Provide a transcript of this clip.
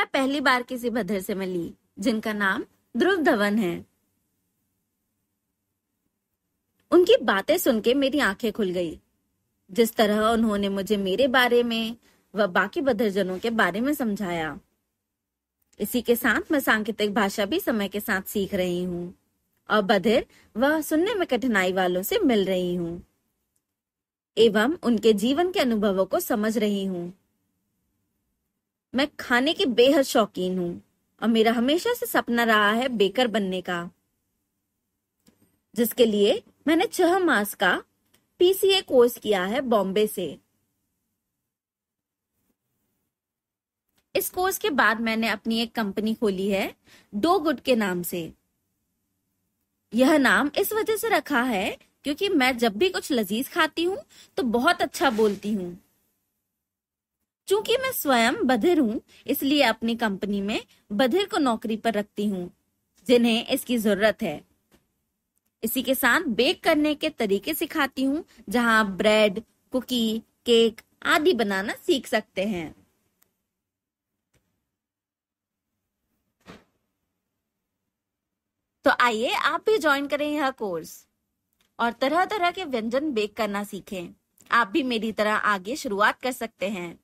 मैं पहली बार किसी भद्र से मिली जिनका नाम ध्रुव धवन है उनकी बातें सुन के मेरी आंखें खुल गई जिस तरह उन्होंने मुझे मेरे बारे में व बाकी बदरजनों के बारे में समझाया इसी के साथ मैं सांकेतिक भाषा भी समय के साथ सीख रही हूँ और बधिर व सुनने में कठिनाई वालों से मिल रही हूँ एवं उनके जीवन के अनुभवों को समझ रही हूँ मैं खाने की बेहद शौकीन हूँ और मेरा हमेशा से सपना रहा है बेकर बनने का जिसके लिए मैंने छह मास का पीसीए कोर्स किया है बॉम्बे से इस कोर्स के बाद मैंने अपनी एक कंपनी खोली है डो गुड के नाम से यह नाम इस वजह से रखा है क्योंकि मैं जब भी कुछ लजीज खाती हूँ तो बहुत अच्छा बोलती हूँ चूंकि मैं स्वयं बधिर हूँ इसलिए अपनी कंपनी में बधिर को नौकरी पर रखती हूँ जिन्हें इसकी जरूरत है इसी के साथ बेक करने के तरीके सिखाती हूँ जहाँ आप ब्रेड कुकी केक आदि बनाना सीख सकते हैं तो आइए आप भी ज्वाइन करें यह कोर्स और तरह तरह के व्यंजन बेक करना सीखें आप भी मेरी तरह आगे शुरुआत कर सकते हैं